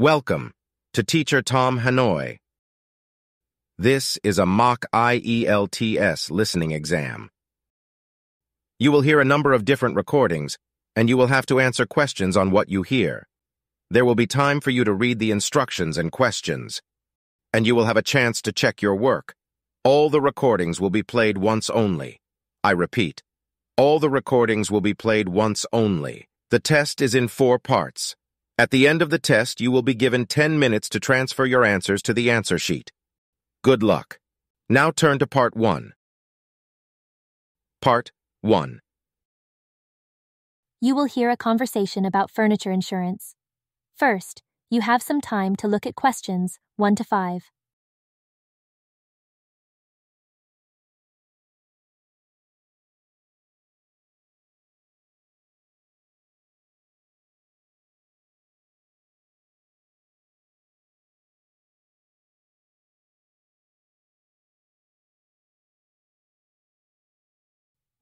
Welcome to Teacher Tom Hanoi. This is a mock IELTS listening exam. You will hear a number of different recordings, and you will have to answer questions on what you hear. There will be time for you to read the instructions and questions, and you will have a chance to check your work. All the recordings will be played once only. I repeat, all the recordings will be played once only. The test is in four parts. At the end of the test, you will be given 10 minutes to transfer your answers to the answer sheet. Good luck. Now turn to Part 1. Part 1 You will hear a conversation about furniture insurance. First, you have some time to look at questions 1 to 5.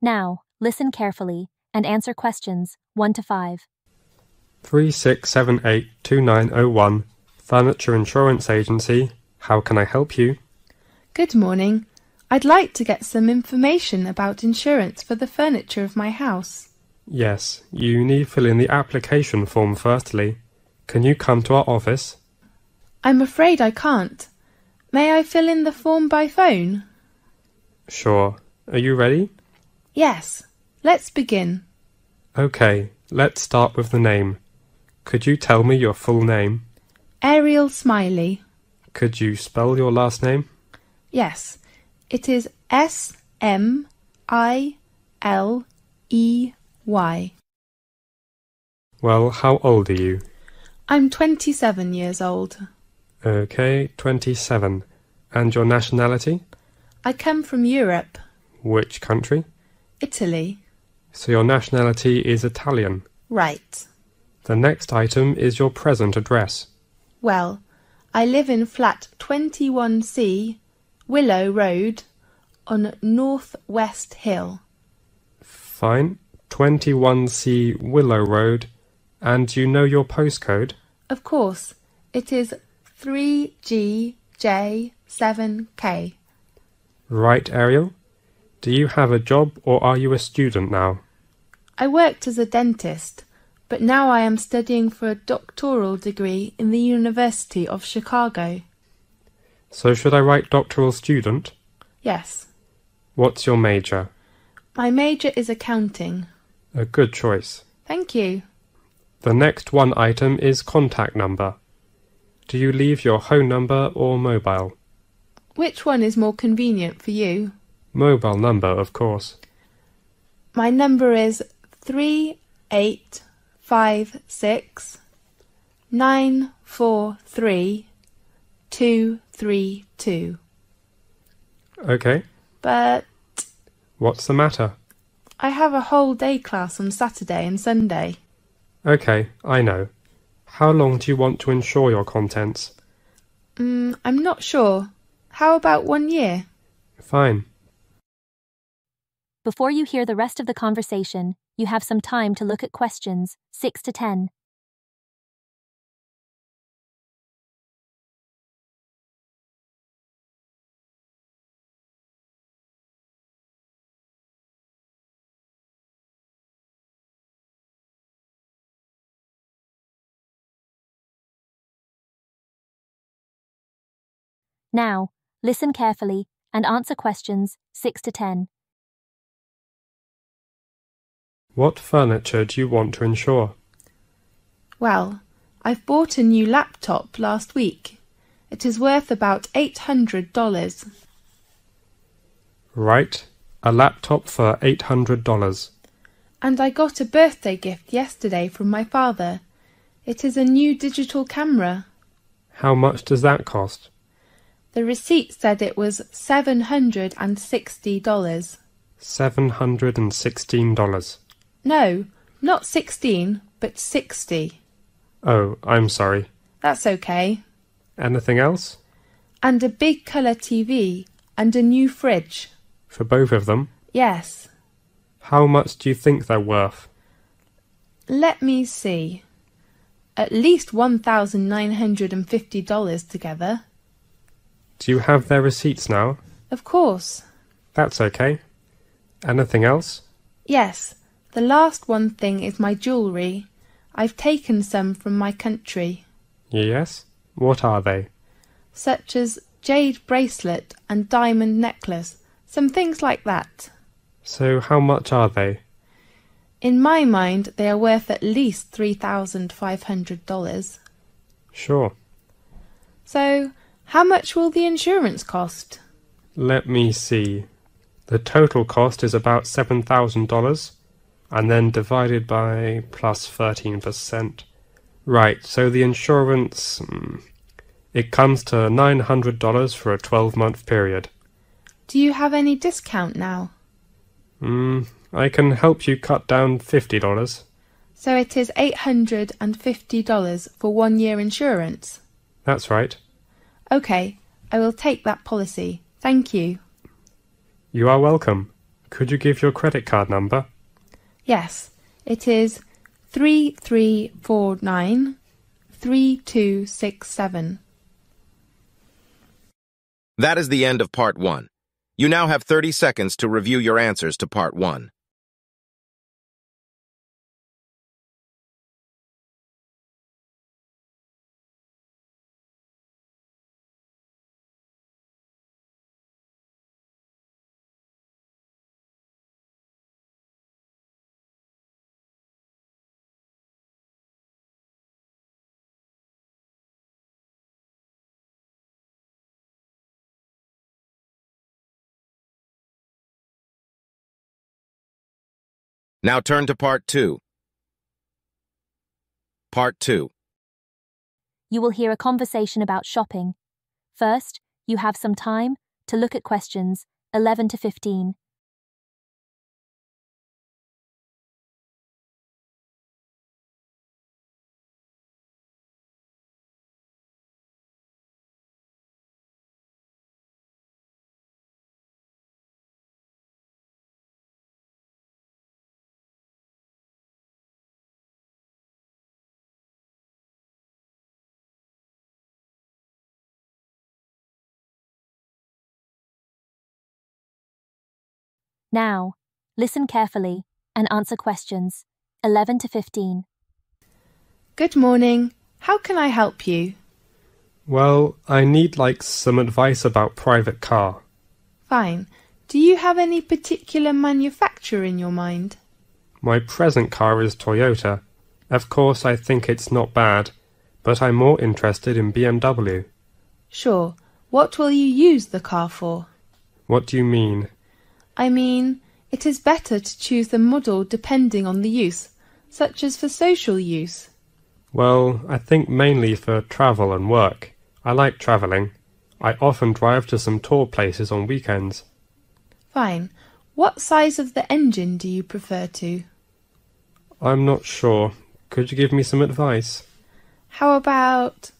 Now, listen carefully and answer questions 1 to 5. eight two nine o oh, one, Furniture Insurance Agency. How can I help you? Good morning. I'd like to get some information about insurance for the furniture of my house. Yes, you need fill in the application form firstly. Can you come to our office? I'm afraid I can't. May I fill in the form by phone? Sure. Are you ready? Yes, let's begin. Okay, let's start with the name. Could you tell me your full name? Ariel Smiley. Could you spell your last name? Yes, it is S M I L E Y. Well, how old are you? I'm 27 years old. Okay, 27. And your nationality? I come from Europe. Which country? Italy. So your nationality is Italian. Right. The next item is your present address. Well, I live in flat 21C, Willow Road, on North West Hill. Fine. 21C Willow Road. And you know your postcode? Of course. It is 3GJ7K. Right, Ariel. Do you have a job or are you a student now? I worked as a dentist, but now I am studying for a doctoral degree in the University of Chicago. So should I write doctoral student? Yes. What's your major? My major is accounting. A good choice. Thank you. The next one item is contact number. Do you leave your home number or mobile? Which one is more convenient for you? Mobile number, of course. My number is three eight five six nine four three two three two. Okay. But what's the matter? I have a whole day class on Saturday and Sunday. Okay, I know. How long do you want to ensure your contents? Mm, I'm not sure. How about one year? Fine. Before you hear the rest of the conversation, you have some time to look at questions 6 to 10. Now, listen carefully and answer questions 6 to 10. What furniture do you want to insure? Well, I've bought a new laptop last week. It is worth about $800. Right, a laptop for $800. And I got a birthday gift yesterday from my father. It is a new digital camera. How much does that cost? The receipt said it was $760. $716. No, not 16, but 60. Oh, I'm sorry. That's okay. Anything else? And a big colour TV and a new fridge. For both of them? Yes. How much do you think they're worth? Let me see. At least $1,950 together. Do you have their receipts now? Of course. That's okay. Anything else? Yes. The last one thing is my jewellery. I've taken some from my country. Yes? What are they? Such as jade bracelet and diamond necklace, some things like that. So how much are they? In my mind, they are worth at least $3,500. Sure. So, how much will the insurance cost? Let me see. The total cost is about $7,000 and then divided by plus 13%. Right, so the insurance, hmm, it comes to $900 for a 12 month period. Do you have any discount now? Mm, I can help you cut down $50. So it is $850 for one year insurance? That's right. OK, I will take that policy. Thank you. You are welcome. Could you give your credit card number? Yes, it is 3349 3267. That is the end of part one. You now have 30 seconds to review your answers to part one. Now turn to part two. Part two. You will hear a conversation about shopping. First, you have some time to look at questions 11 to 15. Now, listen carefully and answer questions 11 to 15. Good morning. How can I help you? Well, I need like some advice about private car. Fine. Do you have any particular manufacturer in your mind? My present car is Toyota. Of course, I think it's not bad, but I'm more interested in BMW. Sure. What will you use the car for? What do you mean? I mean, it is better to choose the model depending on the use, such as for social use. Well, I think mainly for travel and work. I like travelling. I often drive to some tour places on weekends. Fine. What size of the engine do you prefer to? I'm not sure. Could you give me some advice? How about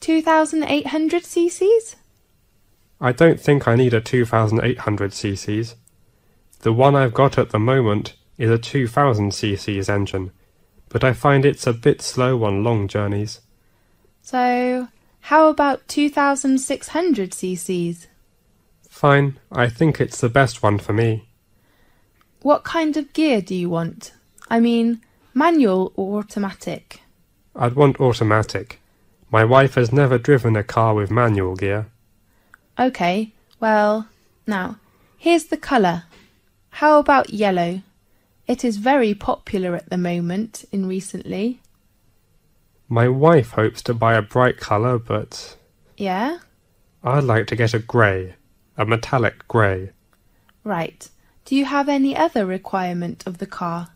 2,800 cc's? I don't think I need a 2,800 cc's. The one I've got at the moment is a 2000cc's engine, but I find it's a bit slow on long journeys. So, how about 2600cc's? Fine, I think it's the best one for me. What kind of gear do you want? I mean, manual or automatic? I'd want automatic. My wife has never driven a car with manual gear. OK, well, now, here's the colour. How about yellow? It is very popular at the moment in recently. My wife hopes to buy a bright colour, but. Yeah? I'd like to get a grey, a metallic grey. Right. Do you have any other requirement of the car?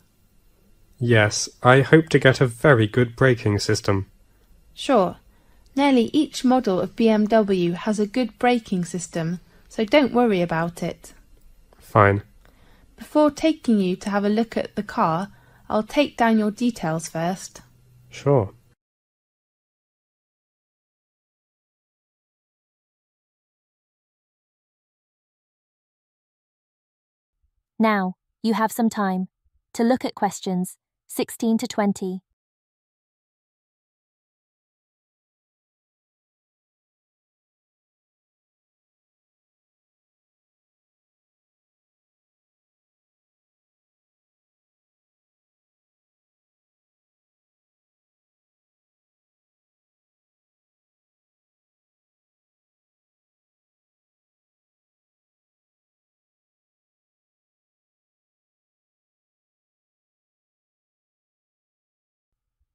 Yes, I hope to get a very good braking system. Sure. Nearly each model of BMW has a good braking system, so don't worry about it. Fine. Before taking you to have a look at the car, I'll take down your details first. Sure. Now, you have some time to look at questions 16 to 20.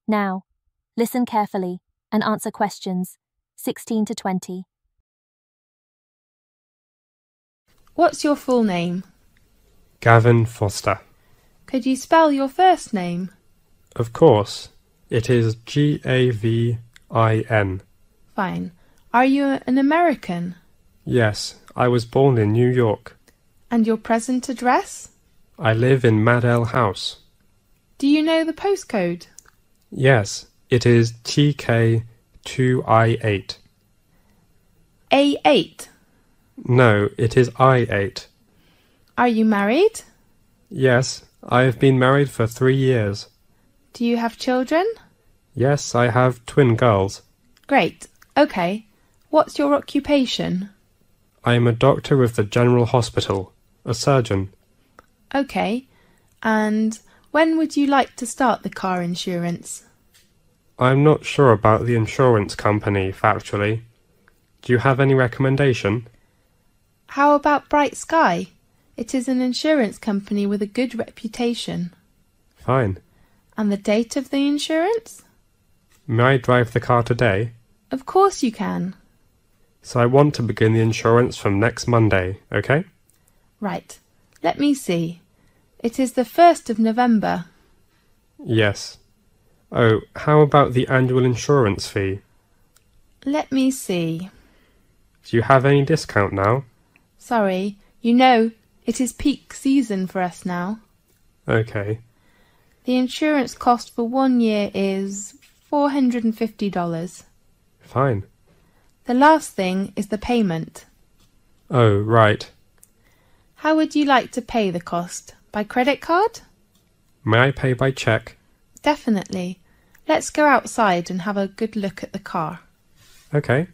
Now, listen carefully and answer questions 16 to 20. What's your full name? Gavin Foster. Could you spell your first name? Of course. It is G A V I N. Fine. Are you an American? Yes, I was born in New York. And your present address? I live in Madell House. Do you know the postcode? Yes, it is TK2I8. A8? No, it is I8. Are you married? Yes, I have been married for three years. Do you have children? Yes, I have twin girls. Great. Okay. What's your occupation? I am a doctor with the General Hospital, a surgeon. Okay. And when would you like to start the car insurance? I'm not sure about the insurance company, factually. Do you have any recommendation? How about Bright Sky? It is an insurance company with a good reputation. Fine. And the date of the insurance? May I drive the car today? Of course you can. So I want to begin the insurance from next Monday, okay? Right. Let me see. It is the first of November. Yes. Oh, how about the annual insurance fee? Let me see. Do you have any discount now? Sorry. You know, it is peak season for us now. Okay. The insurance cost for one year is $450. Fine. The last thing is the payment. Oh, right. How would you like to pay the cost? By credit card? May I pay by check? Definitely. Let's go outside and have a good look at the car. Okay.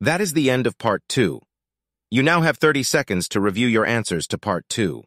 That is the end of part two. You now have 30 seconds to review your answers to part two.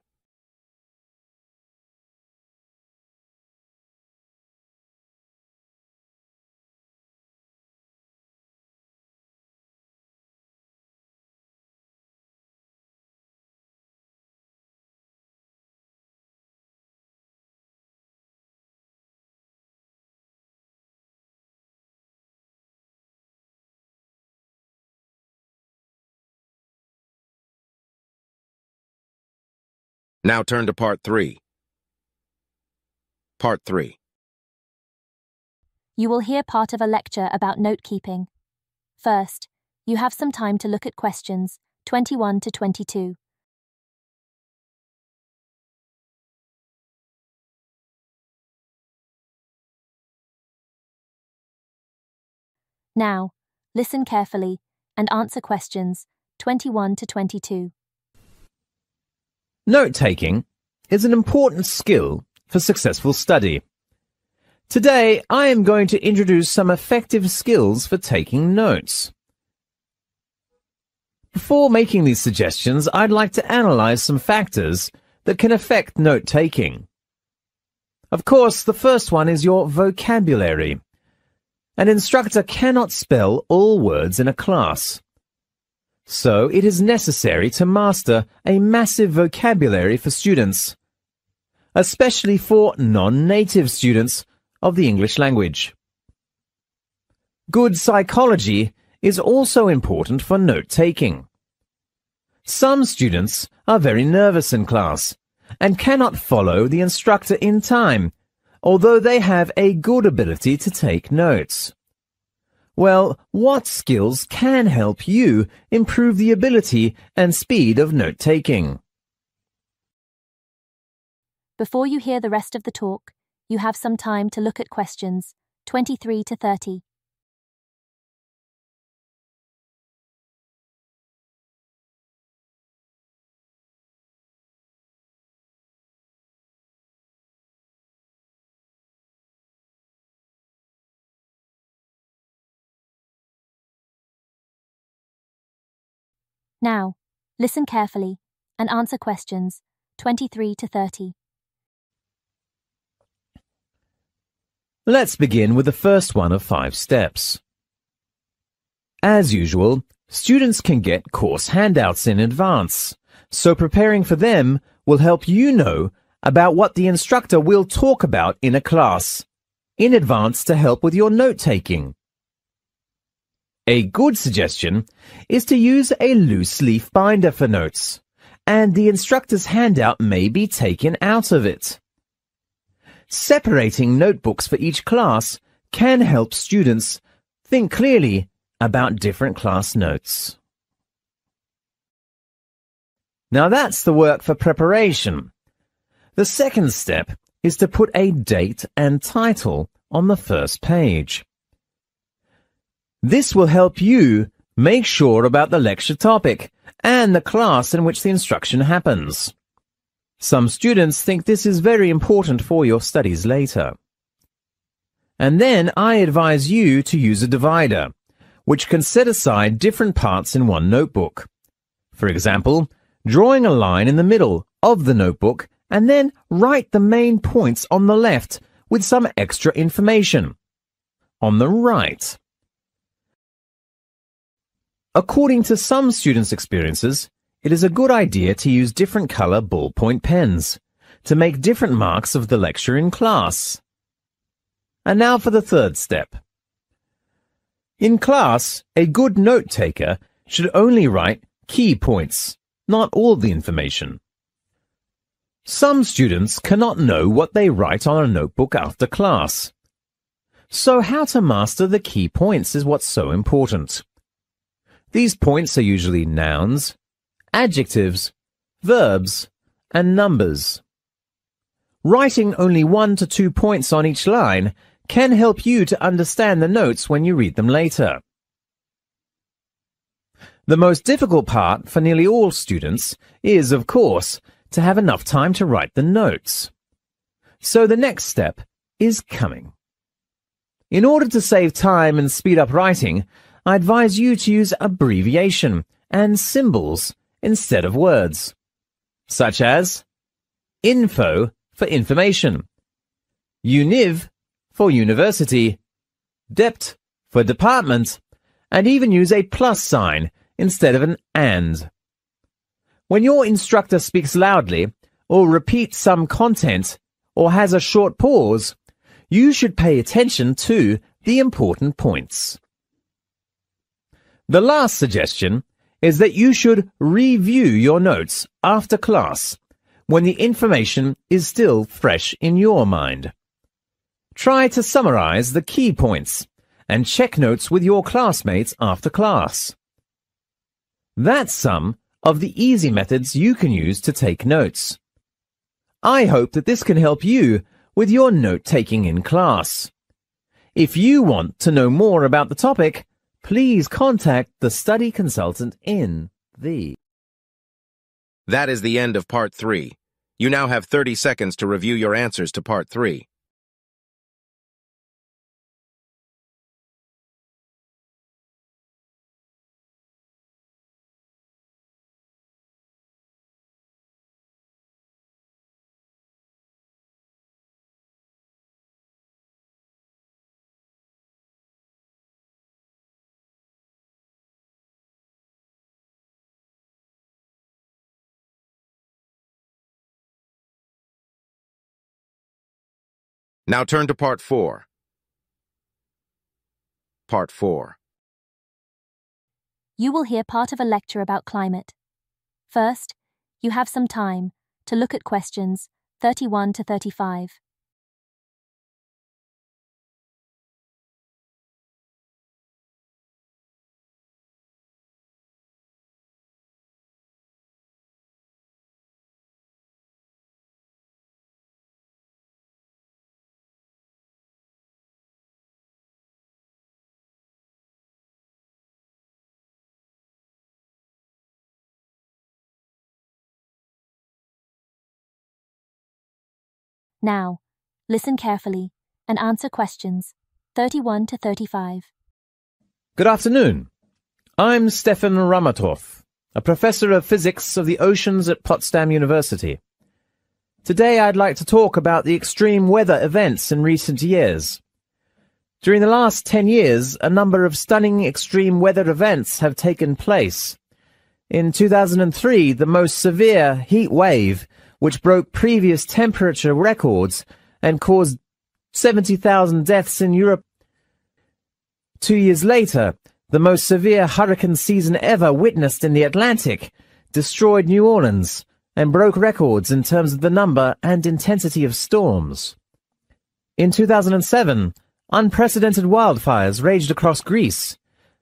Now turn to part three. Part three. You will hear part of a lecture about note keeping. First, you have some time to look at questions 21 to 22. Now, listen carefully and answer questions 21 to 22. Note-taking is an important skill for successful study. Today, I am going to introduce some effective skills for taking notes. Before making these suggestions, I'd like to analyze some factors that can affect note-taking. Of course, the first one is your vocabulary. An instructor cannot spell all words in a class so it is necessary to master a massive vocabulary for students, especially for non-native students of the English language. Good psychology is also important for note-taking. Some students are very nervous in class and cannot follow the instructor in time, although they have a good ability to take notes. Well, what skills can help you improve the ability and speed of note taking? Before you hear the rest of the talk, you have some time to look at questions 23 to 30. Now, listen carefully and answer questions 23 to 30. Let's begin with the first one of five steps. As usual, students can get course handouts in advance, so preparing for them will help you know about what the instructor will talk about in a class in advance to help with your note-taking. A good suggestion is to use a loose leaf binder for notes, and the instructor's handout may be taken out of it. Separating notebooks for each class can help students think clearly about different class notes. Now that's the work for preparation. The second step is to put a date and title on the first page. This will help you make sure about the lecture topic and the class in which the instruction happens. Some students think this is very important for your studies later. And then I advise you to use a divider, which can set aside different parts in one notebook. For example, drawing a line in the middle of the notebook and then write the main points on the left with some extra information. On the right, According to some students' experiences, it is a good idea to use different color ballpoint pens to make different marks of the lecture in class. And now for the third step. In class, a good note taker should only write key points, not all the information. Some students cannot know what they write on a notebook after class. So how to master the key points is what's so important. These points are usually nouns, adjectives, verbs, and numbers. Writing only one to two points on each line can help you to understand the notes when you read them later. The most difficult part for nearly all students is, of course, to have enough time to write the notes. So the next step is coming. In order to save time and speed up writing, I advise you to use abbreviation and symbols instead of words, such as info for information, univ for university, dept for department, and even use a plus sign instead of an and. When your instructor speaks loudly or repeats some content or has a short pause, you should pay attention to the important points. The last suggestion is that you should review your notes after class when the information is still fresh in your mind. Try to summarize the key points and check notes with your classmates after class. That's some of the easy methods you can use to take notes. I hope that this can help you with your note-taking in class. If you want to know more about the topic, please contact the study consultant in the. That is the end of part three. You now have 30 seconds to review your answers to part three. Now turn to part four. Part four. You will hear part of a lecture about climate. First, you have some time to look at questions 31 to 35. Now, listen carefully and answer questions 31 to 35. Good afternoon. I'm Stefan Ramatov, a professor of physics of the oceans at Potsdam University. Today I'd like to talk about the extreme weather events in recent years. During the last 10 years, a number of stunning extreme weather events have taken place. In 2003, the most severe heat wave which broke previous temperature records and caused 70,000 deaths in Europe. Two years later, the most severe hurricane season ever witnessed in the Atlantic destroyed New Orleans and broke records in terms of the number and intensity of storms. In 2007, unprecedented wildfires raged across Greece,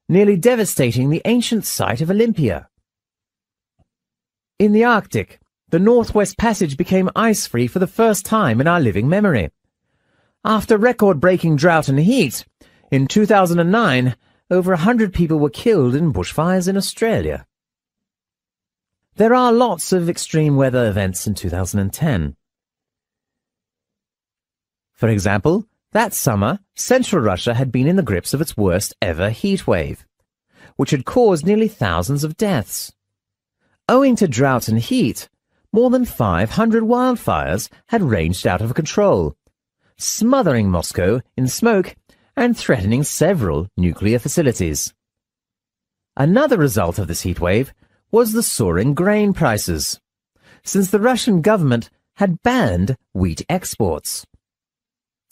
nearly devastating the ancient site of Olympia. In the Arctic, the Northwest Passage became ice-free for the first time in our living memory. After record-breaking drought and heat, in 2009, over 100 people were killed in bushfires in Australia. There are lots of extreme weather events in 2010. For example, that summer, central Russia had been in the grips of its worst ever heat wave, which had caused nearly thousands of deaths. Owing to drought and heat, more than 500 wildfires had raged out of control, smothering Moscow in smoke and threatening several nuclear facilities. Another result of this heatwave was the soaring grain prices, since the Russian government had banned wheat exports.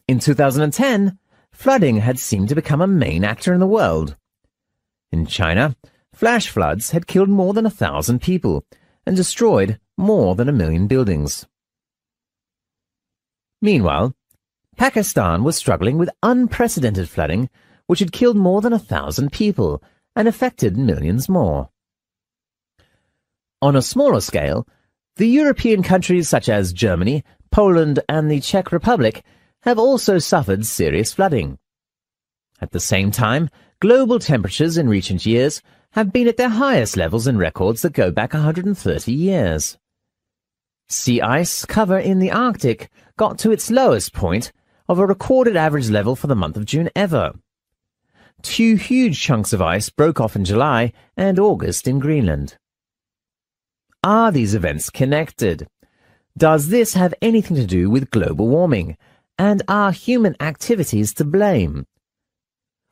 In 2010, flooding had seemed to become a main actor in the world. In China, flash floods had killed more than a thousand people and destroyed more than a million buildings. Meanwhile, Pakistan was struggling with unprecedented flooding, which had killed more than a thousand people and affected millions more. On a smaller scale, the European countries such as Germany, Poland, and the Czech Republic have also suffered serious flooding. At the same time, global temperatures in recent years have been at their highest levels in records that go back 130 years. Sea ice cover in the Arctic got to its lowest point of a recorded average level for the month of June ever. Two huge chunks of ice broke off in July and August in Greenland. Are these events connected? Does this have anything to do with global warming? And are human activities to blame?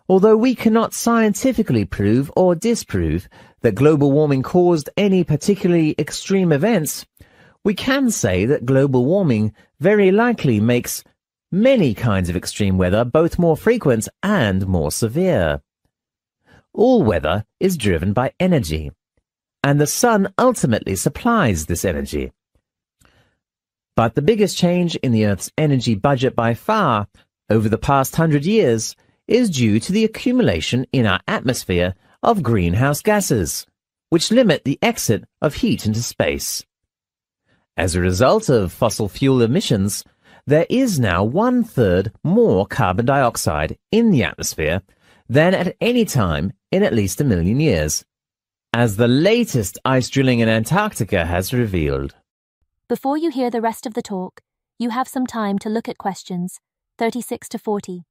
Although we cannot scientifically prove or disprove that global warming caused any particularly extreme events, we can say that global warming very likely makes many kinds of extreme weather both more frequent and more severe. All weather is driven by energy, and the sun ultimately supplies this energy. But the biggest change in the Earth's energy budget by far over the past hundred years is due to the accumulation in our atmosphere of greenhouse gases, which limit the exit of heat into space. As a result of fossil fuel emissions, there is now one third more carbon dioxide in the atmosphere than at any time in at least a million years, as the latest ice drilling in Antarctica has revealed. Before you hear the rest of the talk, you have some time to look at questions 36 to 40.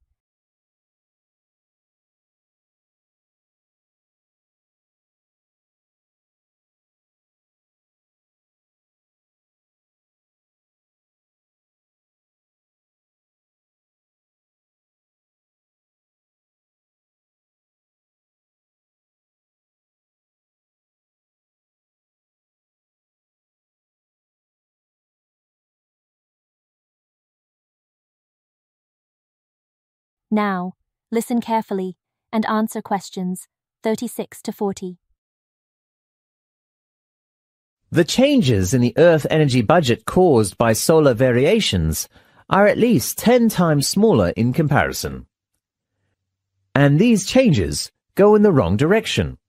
Now, listen carefully and answer questions 36 to 40. The changes in the Earth energy budget caused by solar variations are at least 10 times smaller in comparison. And these changes go in the wrong direction.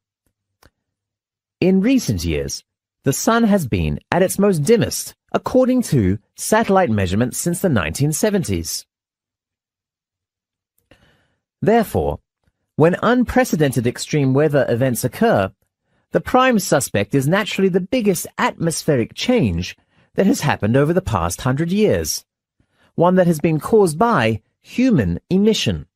In recent years, the sun has been at its most dimmest according to satellite measurements since the 1970s. Therefore, when unprecedented extreme weather events occur, the prime suspect is naturally the biggest atmospheric change that has happened over the past hundred years, one that has been caused by human emission.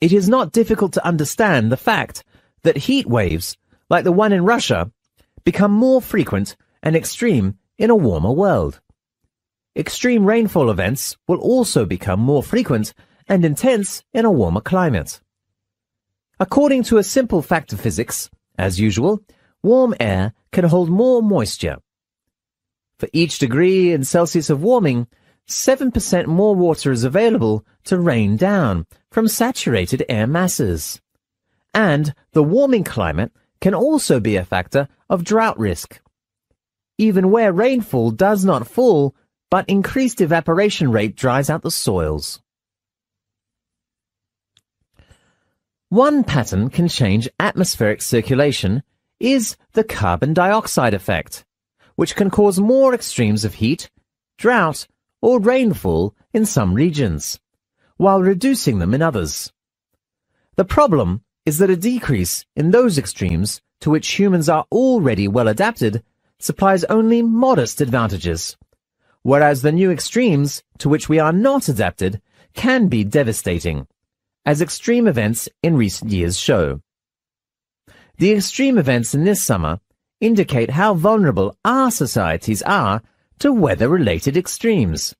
It is not difficult to understand the fact that heat waves, like the one in Russia, become more frequent and extreme in a warmer world. Extreme rainfall events will also become more frequent and intense in a warmer climate. According to a simple fact of physics, as usual, warm air can hold more moisture. For each degree in Celsius of warming, 7% more water is available to rain down from saturated air masses. And the warming climate can also be a factor of drought risk. Even where rainfall does not fall, but increased evaporation rate dries out the soils. One pattern can change atmospheric circulation is the carbon dioxide effect, which can cause more extremes of heat, drought, or rainfall in some regions, while reducing them in others. The problem is that a decrease in those extremes to which humans are already well adapted supplies only modest advantages whereas the new extremes, to which we are not adapted, can be devastating, as extreme events in recent years show. The extreme events in this summer indicate how vulnerable our societies are to weather-related extremes.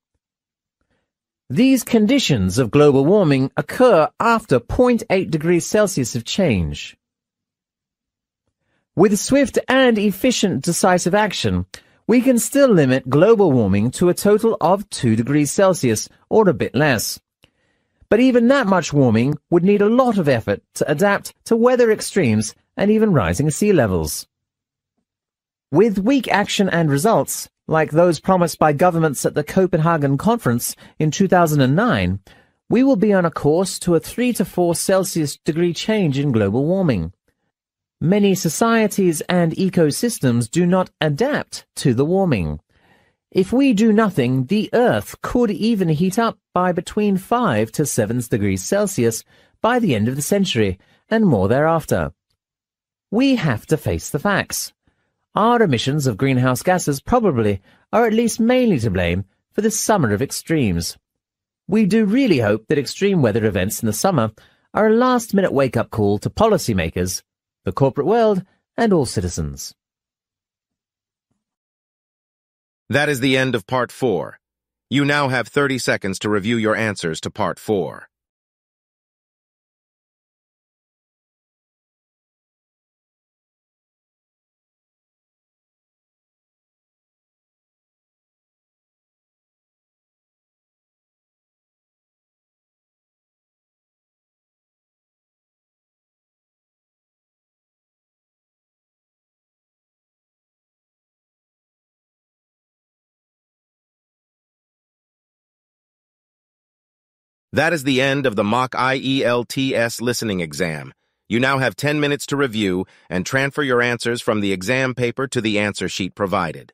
These conditions of global warming occur after 0.8 degrees Celsius of change. With swift and efficient decisive action, we can still limit global warming to a total of 2 degrees Celsius or a bit less. But even that much warming would need a lot of effort to adapt to weather extremes and even rising sea levels. With weak action and results, like those promised by governments at the Copenhagen conference in 2009, we will be on a course to a 3 to 4 Celsius degree change in global warming. Many societies and ecosystems do not adapt to the warming. If we do nothing, the Earth could even heat up by between 5 to 7 degrees Celsius by the end of the century and more thereafter. We have to face the facts. Our emissions of greenhouse gases probably are at least mainly to blame for this summer of extremes. We do really hope that extreme weather events in the summer are a last minute wake up call to policymakers the corporate world, and all citizens. That is the end of Part 4. You now have 30 seconds to review your answers to Part 4. That is the end of the mock IELTS listening exam. You now have 10 minutes to review and transfer your answers from the exam paper to the answer sheet provided.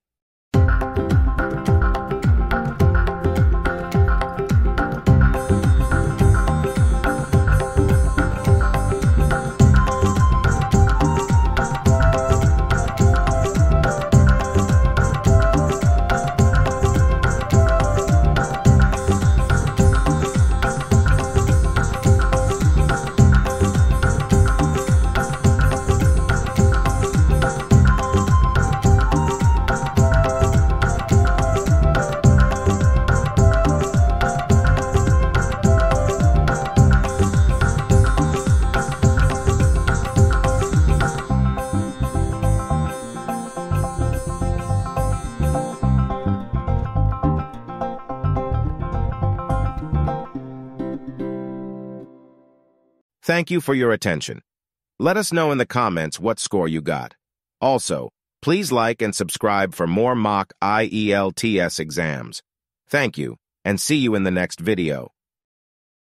Thank you for your attention. Let us know in the comments what score you got. Also, please like and subscribe for more mock IELTS exams. Thank you, and see you in the next video.